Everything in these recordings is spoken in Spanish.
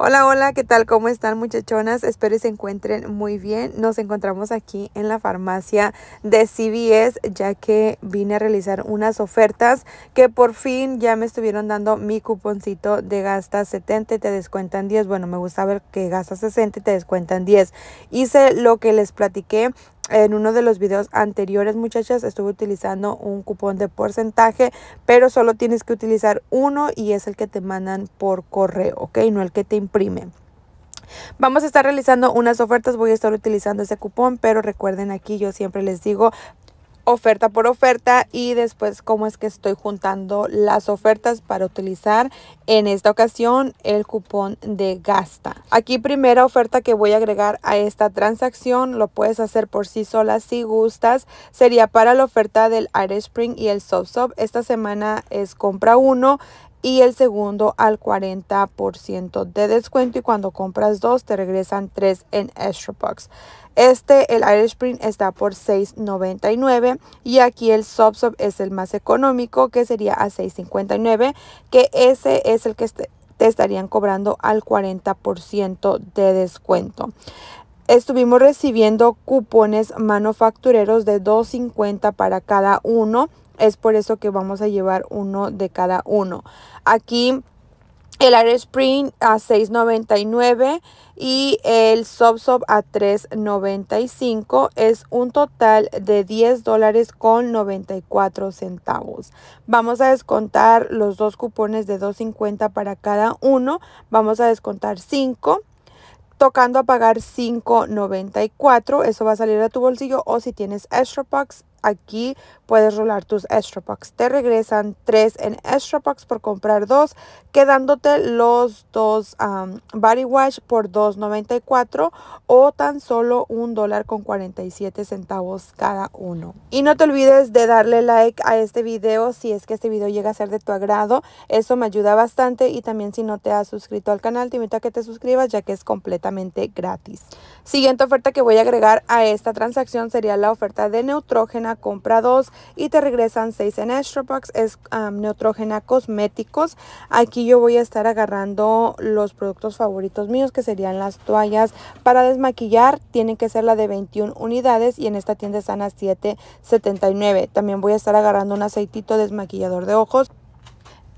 Hola, hola, ¿qué tal? ¿Cómo están muchachonas? Espero que se encuentren muy bien. Nos encontramos aquí en la farmacia de CBS ya que vine a realizar unas ofertas que por fin ya me estuvieron dando mi cuponcito de gasta 70 y te descuentan 10. Bueno, me gusta ver que gasta 60 y te descuentan 10. Hice lo que les platiqué en uno de los videos anteriores, muchachas, estuve utilizando un cupón de porcentaje, pero solo tienes que utilizar uno y es el que te mandan por correo, ¿ok? No el que te imprime. Vamos a estar realizando unas ofertas, voy a estar utilizando ese cupón, pero recuerden aquí, yo siempre les digo, oferta por oferta y después cómo es que estoy juntando las ofertas para utilizar en esta ocasión el cupón de gasta. Aquí primera oferta que voy a agregar a esta transacción, lo puedes hacer por sí sola si gustas, sería para la oferta del Air Spring y el Soft Soft. Esta semana es compra uno, y el segundo al 40% de descuento y cuando compras dos te regresan tres en extra bucks. Este, el Irish Print está por $6.99 y aquí el SubSub es el más económico que sería a $6.59 que ese es el que te estarían cobrando al 40% de descuento. Estuvimos recibiendo cupones manufactureros de 2.50 para cada uno. Es por eso que vamos a llevar uno de cada uno. Aquí el Air Spring a $6.99 y el Sob a $3.95 es un total de 10 dólares con 94 centavos. Vamos a descontar los dos cupones de $2.50 para cada uno. Vamos a descontar 5 tocando a pagar $5.94. Eso va a salir a tu bolsillo o si tienes extra Aquí puedes rolar tus extra packs. Te regresan tres en extra packs por comprar dos, quedándote los dos body wash por $2.94 o tan solo un dólar con 47 centavos cada uno. Y no te olvides de darle like a este video si es que este video llega a ser de tu agrado. Eso me ayuda bastante y también si no te has suscrito al canal, te invito a que te suscribas ya que es completamente gratis. Siguiente oferta que voy a agregar a esta transacción sería la oferta de neutrógena compra dos y te regresan seis en Extra Box. Es Neutrogena cosméticos. Aquí yo voy a estar agarrando los productos favoritos míos que serían las toallas para desmaquillar. Tienen que ser la de 21 unidades y en esta tienda están a 7.79. También voy a estar agarrando un aceitito desmaquillador de ojos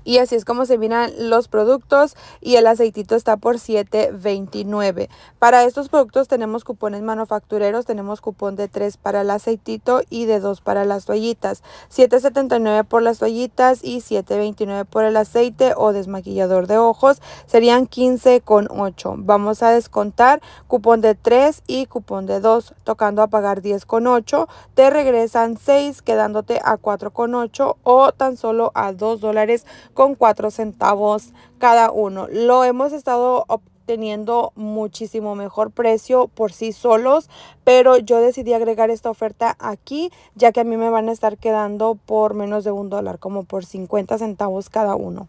y así es como se miran los productos y el aceitito está por $7.29. Para estos productos tenemos cupones manufactureros, tenemos cupón de 3 para el aceitito y de 2 para las toallitas. $7.79 por las toallitas y $7.29 por el aceite o desmaquillador de ojos. Serían $15.8. Vamos a descontar cupón de 3 y cupón de 2. Tocando a pagar $10.8 te regresan 6 quedándote a $4.8 o tan solo a $2 dólares con 4 centavos cada uno. Lo hemos estado obteniendo muchísimo mejor precio por sí solos, pero yo decidí agregar esta oferta aquí, ya que a mí me van a estar quedando por menos de un dólar, como por 50 centavos cada uno.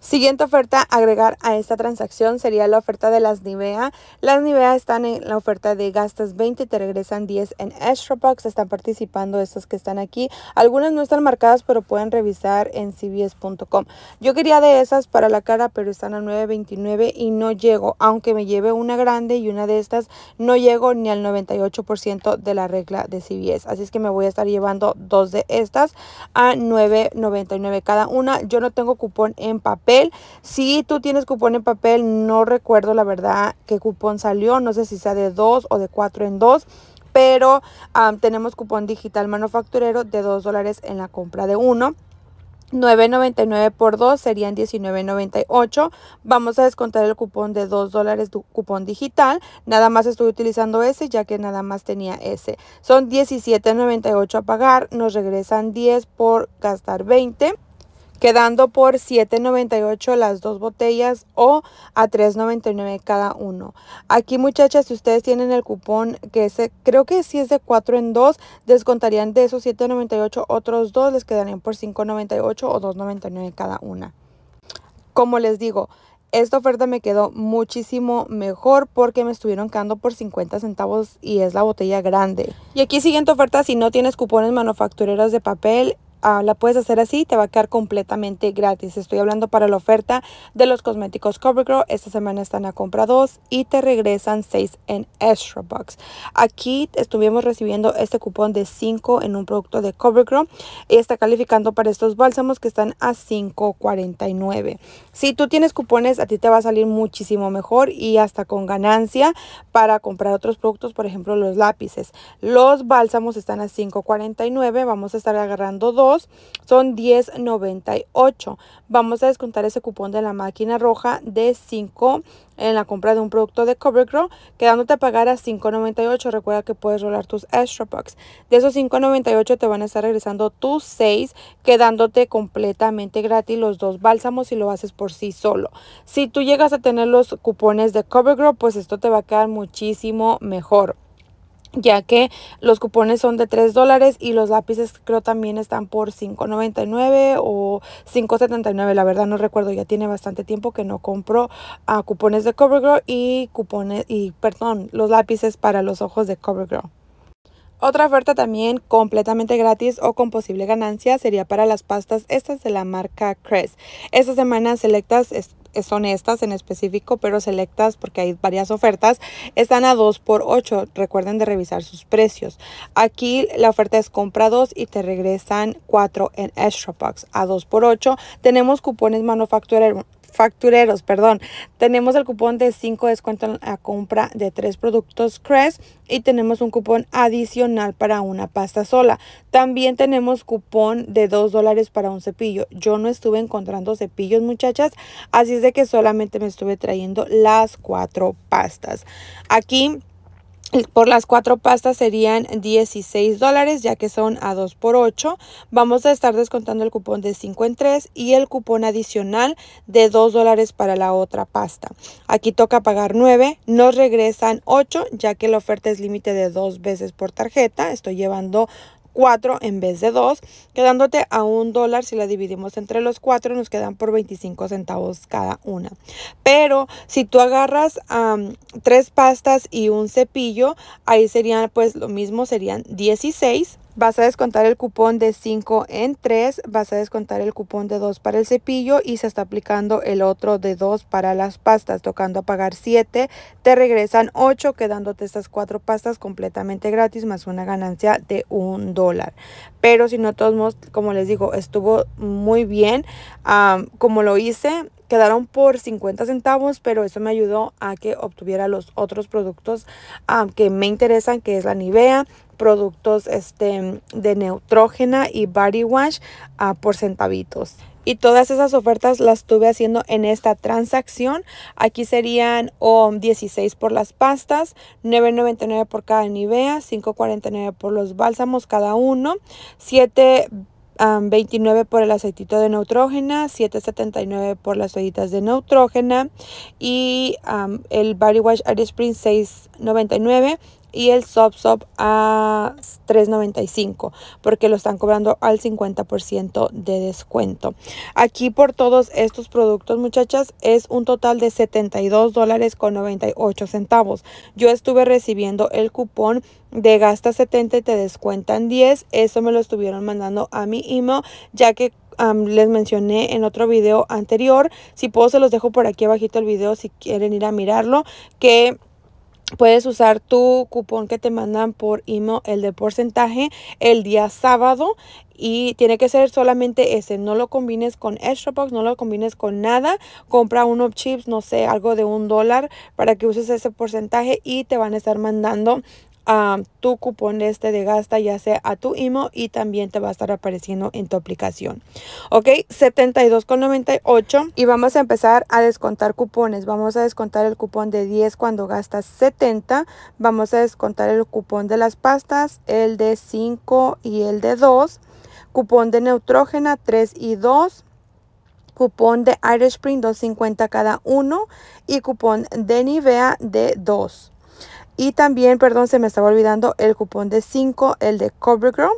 Siguiente oferta agregar a esta transacción sería la oferta de las Nivea. Las Nivea están en la oferta de gastas 20, y te regresan 10 en Astrobox. Están participando estas que están aquí. Algunas no están marcadas, pero pueden revisar en cbs.com. Yo quería de esas para la cara, pero están a 9.29 y no llego. Aunque me lleve una grande y una de estas, no llego ni al 98% de la regla de CBS. Así es que me voy a estar llevando dos de estas a 9.99 cada una. Yo no tengo cupón en papel si tú tienes cupón en papel, no recuerdo la verdad qué cupón salió, no sé si sea de 2 o de 4 en 2 pero tenemos cupón digital manufacturero de 2 dólares en la compra de uno. 9.99 por 2 serían 19.98. Vamos a descontar el cupón de 2 dólares cupón digital. Nada más estoy utilizando ese ya que nada más tenía ese. Son 17.98 a pagar. Nos regresan 10 por gastar 20 quedando por $7.98 las dos botellas o a $3.99 cada uno. Aquí muchachas, si ustedes tienen el cupón que es, creo que si es de 4 en 2, descontarían de esos $7.98 otros dos, les quedarían por $5.98 o $2.99 cada una. Como les digo, esta oferta me quedó muchísimo mejor porque me estuvieron quedando por 50 centavos y es la botella grande. Y aquí siguiente oferta, si no tienes cupones manufactureras de papel, Ah, la puedes hacer así, te va a quedar completamente gratis. Estoy hablando para la oferta de los cosméticos CoverGirl. Esta semana están a compra 2 y te regresan 6 en Extra Bucks. Aquí estuvimos recibiendo este cupón de 5 en un producto de CoverGirl y está calificando para estos bálsamos que están a 5.49. Si tú tienes cupones, a ti te va a salir muchísimo mejor y hasta con ganancia para comprar otros productos, por ejemplo, los lápices. Los bálsamos están a 5.49. Vamos a estar agarrando dos son 10.98. Vamos a descontar ese cupón de la máquina roja de 5 en la compra de un producto de CoverGirl, quedándote a pagar a 5.98. Recuerda que puedes rolar tus extra bucks. De esos 5.98 te van a estar regresando tus 6, quedándote completamente gratis los dos bálsamos si lo haces por sí solo. Si tú llegas a tener los cupones de CoverGirl, pues esto te va a quedar muchísimo mejor ya que los cupones son de 3 dólares y los lápices creo también están por 5.99 o 5.79, la verdad no recuerdo, ya tiene bastante tiempo que no compro a ah, cupones de CoverGirl y cupones, y perdón, los lápices para los ojos de CoverGirl. Otra oferta también completamente gratis o con posible ganancia sería para las pastas estas de la marca Crest. Esta semana Selectas son estas en específico, pero selectas porque hay varias ofertas, están a 2 por 8. Recuerden de revisar sus precios. Aquí la oferta es compra 2 y te regresan 4 en Extra a 2 por 8. Tenemos cupones manufacturero factureros, perdón. Tenemos el cupón de 5 descuento a la compra de 3 productos Crest y tenemos un cupón adicional para una pasta sola. También tenemos cupón de 2 dólares para un cepillo. Yo no estuve encontrando cepillos, muchachas, así es de que solamente me estuve trayendo las cuatro pastas. Aquí por las cuatro pastas serían 16 dólares ya que son a 2 por 8 vamos a estar descontando el cupón de 5 en 3 y el cupón adicional de 2 dólares para la otra pasta aquí toca pagar 9 nos regresan 8 ya que la oferta es límite de dos veces por tarjeta estoy llevando 4 en vez de 2, quedándote a un dólar. Si la dividimos entre los 4, nos quedan por 25 centavos cada una. Pero si tú agarras 3 tres pastas y un cepillo, ahí serían pues lo mismo, serían 16 Vas a descontar el cupón de 5 en 3, vas a descontar el cupón de 2 para el cepillo y se está aplicando el otro de 2 para las pastas, tocando a pagar 7, te regresan 8, quedándote estas 4 pastas completamente gratis más una ganancia de 1 dólar. Pero si no, todos modos, como les digo, estuvo muy bien ah, como lo hice quedaron por 50 centavos, pero eso me ayudó a que obtuviera los otros productos ah, que me interesan, que es la Nivea, productos este, de neutrógena y body wash ah, por centavitos. Y todas esas ofertas las tuve haciendo en esta transacción. Aquí serían 16 por las pastas, 9.99 por cada Nivea, 5.49 por los bálsamos cada uno, 7 29 por el aceitito de neutrógena, 7.79 por las toallitas de neutrógena y el Body Wash Artist Spring 6.99 y el Sop a $3.95 porque lo están cobrando al 50% de descuento. Aquí por todos estos productos, muchachas, es un total de $72 dólares con 98 centavos. Yo estuve recibiendo el cupón de gasta 70 y te descuentan 10. Eso me lo estuvieron mandando a mi email ya que les mencioné en otro video anterior. Si puedo, se los dejo por aquí abajito el video si quieren ir a mirarlo. Que Puedes usar tu cupón que te mandan por email, el de porcentaje, el día sábado. Y tiene que ser solamente ese. No lo combines con extra no lo combines con nada. Compra unos chips, no sé, algo de un dólar para que uses ese porcentaje y te van a estar mandando tu cupón este de gasta ya sea a tu IMO y también te va a estar apareciendo en tu aplicación. Ok, 72,98 y vamos a empezar a descontar cupones. Vamos a descontar el cupón de 10 cuando gastas 70. Vamos a descontar el cupón de las pastas, el de 5 y el de 2. Cupón de neutrógena 3 y 2 cupón de Irish Spring 250 cada uno y cupón de Nivea de 2. Y también, perdón, se me estaba olvidando el cupón de 5, el de CoverGirl.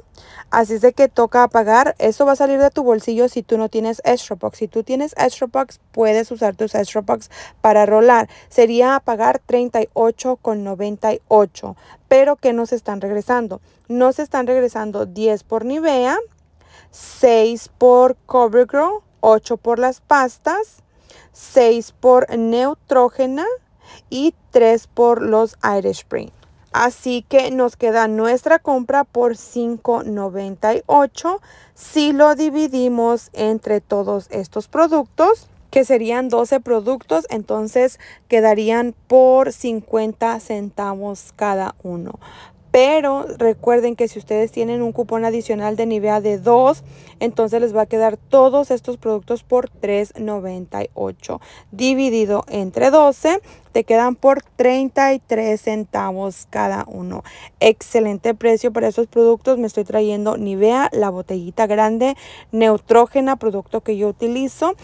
Así es de que toca pagar. Eso va a salir de tu bolsillo si tú no tienes Extra Si tú tienes Astrobox, puedes usar tus Astrobox para rolar. Sería pagar $38.98. Pero que nos están regresando. Nos están regresando 10 por Nivea, 6 por CoverGirl, 8 por las pastas, 6 por Neutrógena y 3 por los Irish Spring. Así que nos queda nuestra compra por 5.98 si lo dividimos entre todos estos productos que serían 12 productos, entonces quedarían por 50 centavos cada uno. Pero recuerden que si ustedes tienen un cupón adicional de Nivea de 2, entonces les va a quedar todos estos productos por $3.98. Dividido entre 12, te quedan por 33 centavos cada uno. Excelente precio para esos productos. Me estoy trayendo Nivea, la botellita grande, neutrógena, producto que yo utilizo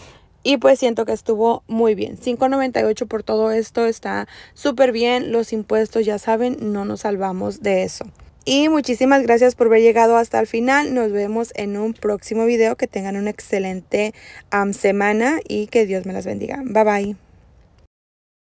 y pues siento que estuvo muy bien. 5.98 por todo esto está súper bien. Los impuestos, ya saben, no nos salvamos de eso. Y muchísimas gracias por haber llegado hasta el final. Nos vemos en un próximo video. Que tengan una excelente semana y que Dios me las bendiga. Bye bye.